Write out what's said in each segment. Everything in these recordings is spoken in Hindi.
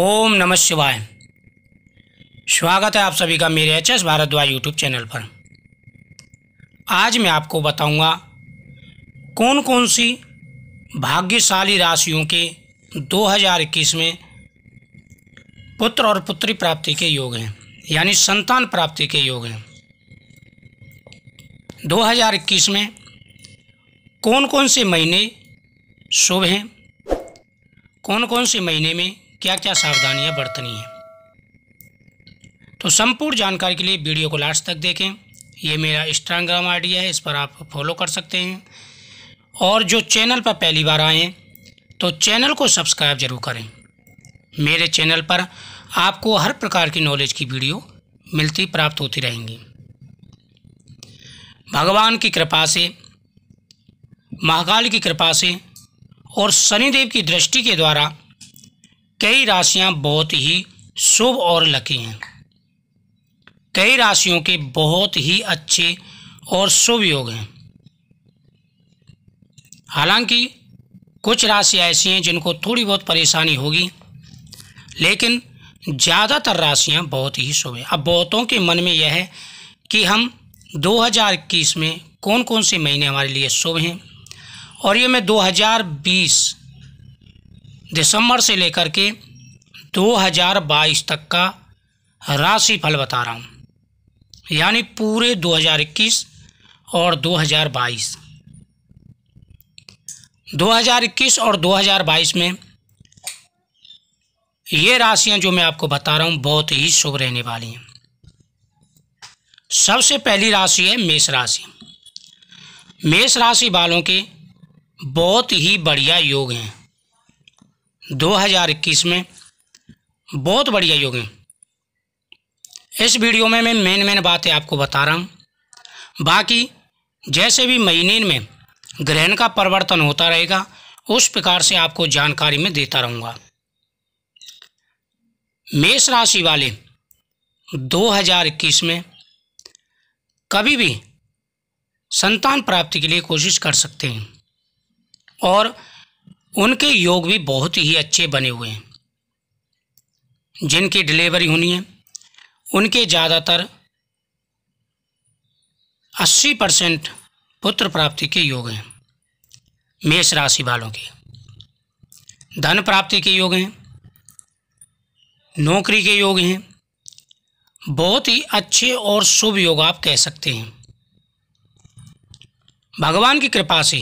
ओम नमः शिवाय स्वागत है आप सभी का मेरे H S Bhardwaj YouTube channel पर आज मैं आपको बताऊंगा कौन कौन सी भाग्यशाली राशियों के 2021 में पुत्र और पुत्री प्राप्ति के योग हैं यानी संतान प्राप्ति के योग हैं 2021 में कौन कौन से महीने शुभ हैं कौन कौन से महीने में क्या क्या सावधानियां बरतनी है तो संपूर्ण जानकारी के लिए वीडियो को लास्ट तक देखें ये मेरा इंस्टाग्राम आइडिया है इस पर आप फॉलो कर सकते हैं और जो चैनल पर पहली बार आएँ तो चैनल को सब्सक्राइब जरूर करें मेरे चैनल पर आपको हर प्रकार की नॉलेज की वीडियो मिलती प्राप्त होती रहेंगी भगवान की कृपा से महाकाल की कृपा से और शनिदेव की दृष्टि के द्वारा कई राशियां बहुत ही शुभ और लकी हैं कई राशियों के बहुत ही अच्छे और शुभ योग हैं हालांकि कुछ राशियाँ ऐसी हैं जिनको थोड़ी बहुत परेशानी होगी लेकिन ज़्यादातर राशियाँ बहुत ही शुभ हैं अब बहुतों के मन में यह है कि हम 2021 में कौन कौन से महीने हमारे लिए शुभ हैं और ये मैं दिसंबर से लेकर के 2022 तक का राशिफल बता रहा हूँ यानी पूरे 2021 और 2022 2021 और 2022 में ये राशियां जो मैं आपको बता रहा हूँ बहुत ही शुभ रहने वाली हैं सबसे पहली राशि है मेष राशि मेष राशि वालों के बहुत ही बढ़िया योग हैं 2021 में बहुत बढ़िया योग है इस वीडियो में मैं मेन मेन बातें आपको बता रहा हूँ बाकी जैसे भी महीने में ग्रहण का परिवर्तन होता रहेगा उस प्रकार से आपको जानकारी में देता रहूँगा मेष राशि वाले 2021 में कभी भी संतान प्राप्ति के लिए कोशिश कर सकते हैं और उनके योग भी बहुत ही अच्छे बने हुए हैं जिनकी डिलीवरी होनी है उनके ज़्यादातर 80 परसेंट पुत्र प्राप्ति के योग हैं मेष राशि वालों के धन प्राप्ति के योग हैं नौकरी के योग हैं बहुत ही अच्छे और शुभ योग आप कह सकते हैं भगवान की कृपा से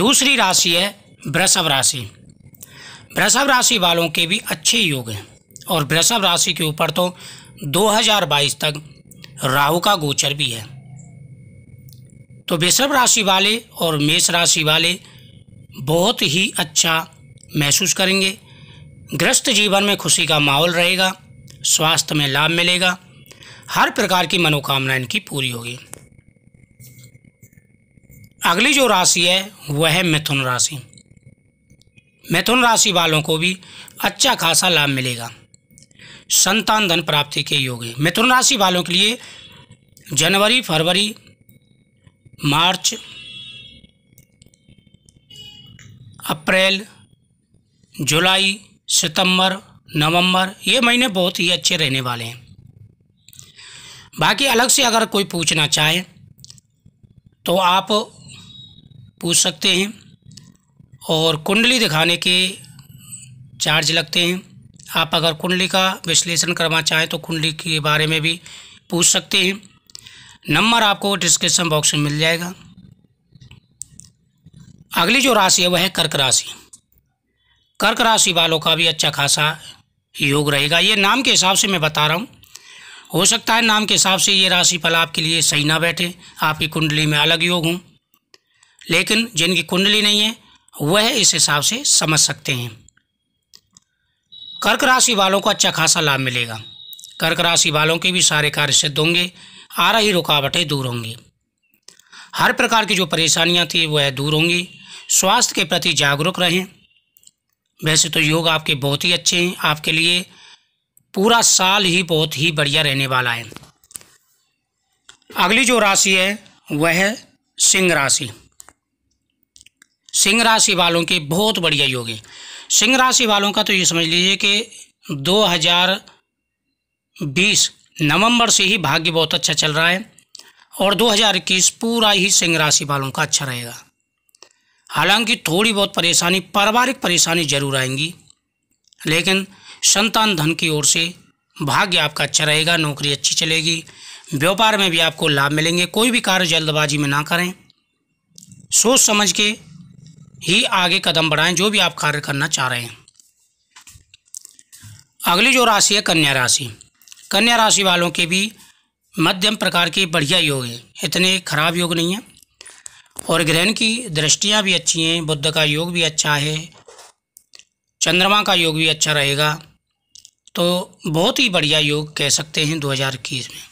दूसरी राशि है वृषभ राशि वृषभ राशि वालों के भी अच्छे योग हैं और वृषभ राशि के ऊपर तो 2022 तक राहु का गोचर भी है तो वृषभ राशि वाले और मेष राशि वाले बहुत ही अच्छा महसूस करेंगे ग्रस्त जीवन में खुशी का माहौल रहेगा स्वास्थ्य में लाभ मिलेगा हर प्रकार की मनोकामना इनकी पूरी होगी अगली जो राशि है वह है मिथुन राशि मिथुन राशि वालों को भी अच्छा खासा लाभ मिलेगा संतान धन प्राप्ति के योग है मिथुन राशि वालों के लिए जनवरी फरवरी मार्च अप्रैल जुलाई सितंबर नवंबर ये महीने बहुत ही अच्छे रहने वाले हैं बाकी अलग से अगर कोई पूछना चाहे तो आप पूछ सकते हैं और कुंडली दिखाने के चार्ज लगते हैं आप अगर कुंडली का विश्लेषण करना चाहें तो कुंडली के बारे में भी पूछ सकते हैं नंबर आपको डिस्क्रिप्शन बॉक्स में मिल जाएगा अगली जो राशि है वह है कर्क राशि कर्क राशि वालों का भी अच्छा खासा योग रहेगा ये नाम के हिसाब से मैं बता रहा हूँ हो सकता है नाम के हिसाब से ये राशि फल आपके लिए सही ना बैठे आपकी कुंडली में अलग योग हूँ लेकिन जिनकी कुंडली नहीं है वह इस हिसाब से समझ सकते हैं कर्क राशि वालों को अच्छा खासा लाभ मिलेगा कर्क राशि वालों के भी सारे कार्य सिद्ध होंगे आ रही रुकावटें दूर होंगी हर प्रकार की जो परेशानियां थी वह दूर होंगी स्वास्थ्य के प्रति जागरूक रहें वैसे तो योग आपके बहुत ही अच्छे हैं आपके लिए पूरा साल ही बहुत ही बढ़िया रहने वाला है अगली जो राशि है वह सिंह राशि सिंह राशि वालों के बहुत बढ़िया योग है सिंह राशि वालों का तो ये समझ लीजिए कि 2020 नवंबर से ही भाग्य बहुत अच्छा चल रहा है और 2021 पूरा ही सिंह राशि वालों का अच्छा रहेगा हालांकि थोड़ी बहुत परेशानी पारिवारिक परेशानी जरूर आएंगी लेकिन संतान धन की ओर से भाग्य आपका अच्छा रहेगा नौकरी अच्छी चलेगी व्यापार में भी आपको लाभ मिलेंगे कोई भी कार्य जल्दबाजी में ना करें सोच समझ के ही आगे कदम बढ़ाएं जो भी आप कार्य करना चाह रहे हैं अगली जो राशि है कन्या राशि कन्या राशि वालों के भी मध्यम प्रकार के बढ़िया योग हैं इतने खराब योग नहीं हैं और ग्रहण की दृष्टियाँ भी अच्छी हैं बुद्ध का योग भी अच्छा है चंद्रमा का योग भी अच्छा रहेगा तो बहुत ही बढ़िया योग कह सकते हैं 2021 में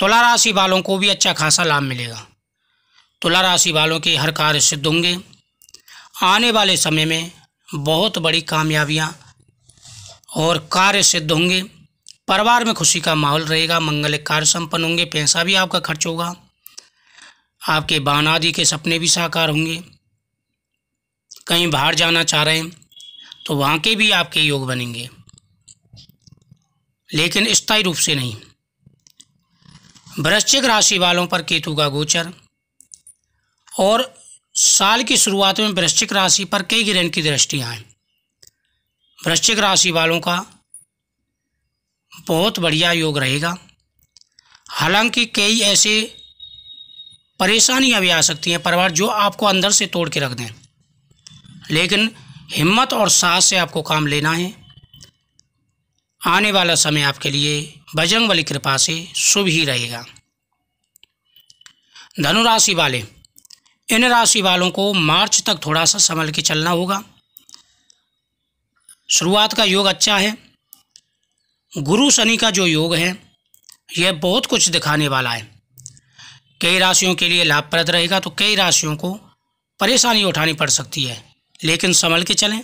तुला राशि वालों को भी अच्छा खासा लाभ मिलेगा तुला राशि वालों के हर कार्य सिद्ध होंगे आने वाले समय में बहुत बड़ी कामयाबियाँ और कार्य सिद्ध होंगे परिवार में खुशी का माहौल रहेगा मंगलिक कार्य संपन्न होंगे पैसा भी आपका खर्च होगा आपके वाहन आदि के सपने भी साकार होंगे कहीं बाहर जाना चाह रहे हैं तो वहाँ के भी आपके योग बनेंगे लेकिन स्थायी रूप से नहीं वृश्चिक राशि वालों पर केतु का गोचर और साल की शुरुआत में वृश्चिक राशि पर कई ग्रहण की दृष्टियाँ हैं वृश्चिक राशि वालों का बहुत बढ़िया योग रहेगा हालांकि कई ऐसे परेशानियां भी आ सकती हैं परिवार जो आपको अंदर से तोड़ के रख दें लेकिन हिम्मत और साहस से आपको काम लेना है आने वाला समय आपके लिए बजरंग वाली कृपा से शुभ ही रहेगा धनुराशि वाले इन राशि वालों को मार्च तक थोड़ा सा संभल के चलना होगा शुरुआत का योग अच्छा है गुरु शनि का जो योग है यह बहुत कुछ दिखाने वाला है कई राशियों के लिए लाभप्रद रहेगा तो कई राशियों को परेशानी उठानी पड़ सकती है लेकिन संभल के चलें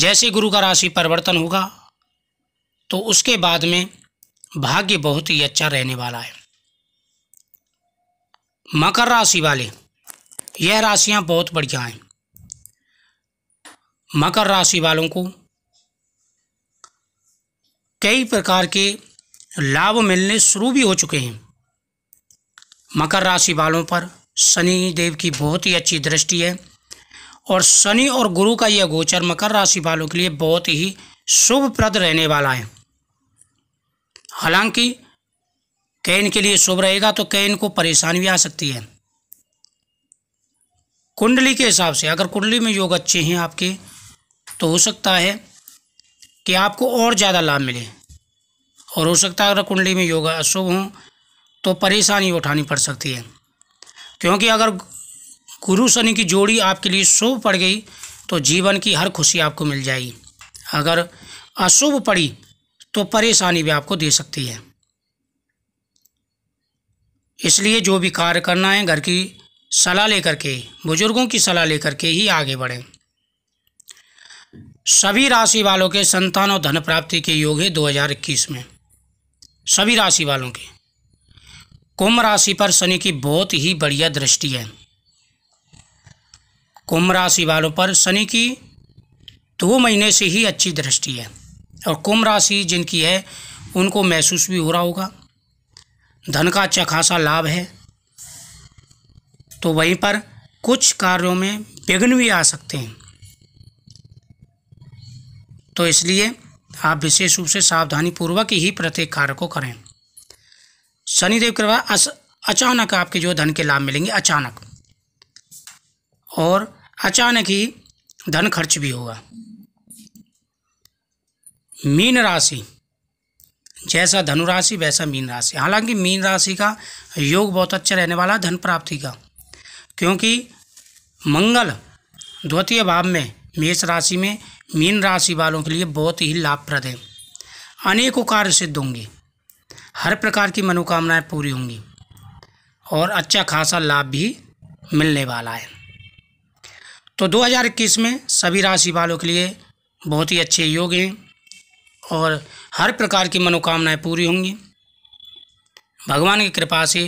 जैसे गुरु का राशि परिवर्तन होगा तो उसके बाद में भाग्य बहुत ही अच्छा रहने वाला है मकर राशि वाले यह राशियाँ बहुत बढ़िया हैं मकर राशि वालों को कई प्रकार के लाभ मिलने शुरू भी हो चुके हैं मकर राशि वालों पर शनि देव की बहुत ही अच्छी दृष्टि है और शनि और गुरु का यह गोचर मकर राशि वालों के लिए बहुत ही शुभप्रद रहने वाला है हालांकि कैन के लिए शुभ रहेगा तो कैन को परेशानी भी आ सकती है कुंडली के हिसाब से अगर कुंडली में योग अच्छे हैं आपके तो हो सकता है कि आपको और ज़्यादा लाभ मिले और हो सकता है अगर कुंडली में योग अशुभ हों तो परेशानी उठानी पड़ सकती है क्योंकि अगर गुरु शनि की जोड़ी आपके लिए शुभ पड़ गई तो जीवन की हर खुशी आपको मिल जाएगी अगर अशुभ पड़ी तो परेशानी भी आपको दे सकती है इसलिए जो भी कार्य करना है घर की सलाह लेकर के बुजुर्गों की सलाह लेकर के ही आगे बढ़ें सभी राशि वालों के संतान और धन प्राप्ति के योग है दो में सभी राशि वालों के कुंभ राशि पर शनि की बहुत ही बढ़िया दृष्टि है कुंभ राशि वालों पर शनि की दो महीने से ही अच्छी दृष्टि है और कुंभ राशि जिनकी है उनको महसूस भी हो रहा होगा धन का अच्छा खासा लाभ है तो वहीं पर कुछ कार्यों में विघ्न भी आ सकते हैं तो इसलिए आप विशेष रूप से सावधानी पूर्वक ही प्रत्येक कार्य को करें शनिदेव कृपा अचानक आपके जो धन के लाभ मिलेंगे अचानक और अचानक ही धन खर्च भी होगा मीन राशि जैसा धनु राशि वैसा मीन राशि हालांकि मीन राशि का योग बहुत अच्छा रहने वाला धन प्राप्ति का क्योंकि मंगल द्वितीय भाव में मेष राशि में मीन राशि वालों के लिए बहुत ही लाभप्रद है अनेकों कार्य सिद्ध होंगे हर प्रकार की मनोकामनाएं पूरी होंगी और अच्छा खासा लाभ भी मिलने वाला है तो 2021 में सभी राशि वालों के लिए बहुत ही अच्छे योग हैं और हर प्रकार की मनोकामनाएं पूरी होंगी भगवान की कृपा से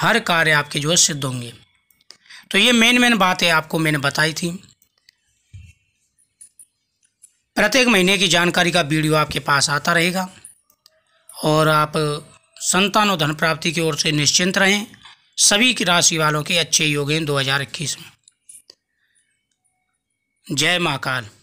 हर कार्य आपके जो है सिद्ध होंगे तो ये मेन मेन बातें आपको मैंने बताई थी प्रत्येक महीने की जानकारी का वीडियो आपके पास आता रहेगा और आप संतान और धन प्राप्ति की ओर से निश्चिंत रहें सभी की राशि वालों के अच्छे योग हैं दो में जय महाकाल